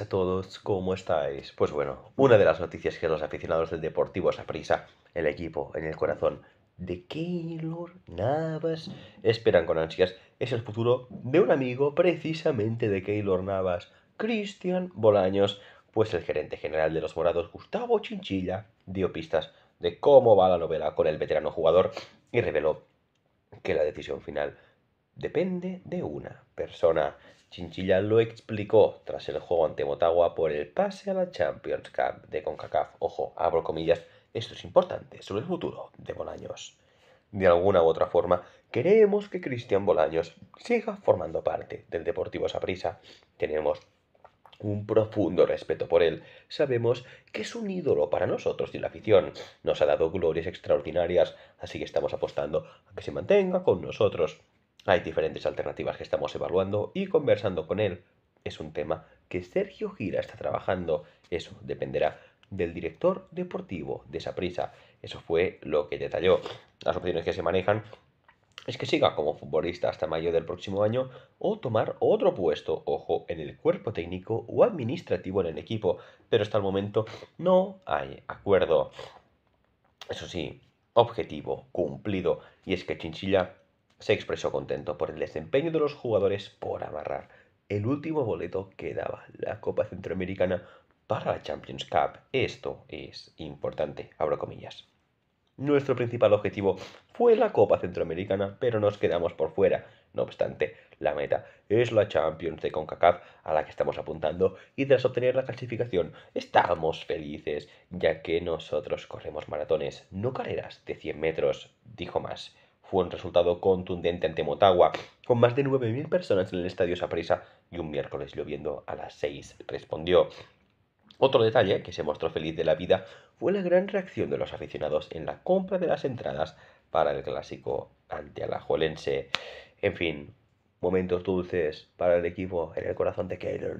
a todos, ¿cómo estáis? Pues bueno, una de las noticias que los aficionados del Deportivo Saprisa, el equipo en el corazón de Keylor Navas, esperan con ansias es el futuro de un amigo precisamente de Keylor Navas, Cristian Bolaños, pues el gerente general de los morados, Gustavo Chinchilla, dio pistas de cómo va la novela con el veterano jugador y reveló que la decisión final depende de una persona. Chinchilla lo explicó tras el juego ante Motagua por el pase a la Champions Cup de CONCACAF. Ojo, abro comillas, esto es importante sobre el futuro de Bolaños. De alguna u otra forma, queremos que Cristian Bolaños siga formando parte del Deportivo Saprissa. Tenemos un profundo respeto por él. Sabemos que es un ídolo para nosotros y la afición. Nos ha dado glorias extraordinarias, así que estamos apostando a que se mantenga con nosotros. Hay diferentes alternativas que estamos evaluando y conversando con él. Es un tema que Sergio Gira está trabajando. Eso dependerá del director deportivo de esa prisa. Eso fue lo que detalló. Las opciones que se manejan es que siga como futbolista hasta mayo del próximo año o tomar otro puesto, ojo, en el cuerpo técnico o administrativo en el equipo, pero hasta el momento no hay acuerdo. Eso sí, objetivo cumplido, y es que Chinchilla se expresó contento por el desempeño de los jugadores por amarrar el último boleto que daba la Copa Centroamericana para la Champions Cup. Esto es importante, abro comillas. Nuestro principal objetivo fue la Copa Centroamericana, pero nos quedamos por fuera. No obstante, la meta es la Champions de CONCACAF a la que estamos apuntando y tras obtener la clasificación estamos felices, ya que nosotros corremos maratones, no carreras de 100 metros, dijo más fue un resultado contundente ante Motagua, con más de 9.000 personas en el estadio Saprisa y un miércoles lloviendo a las 6, respondió. Otro detalle que se mostró feliz de la vida fue la gran reacción de los aficionados en la compra de las entradas para el clásico ante Alajuelense. En fin, momentos dulces para el equipo en el corazón de Keylor.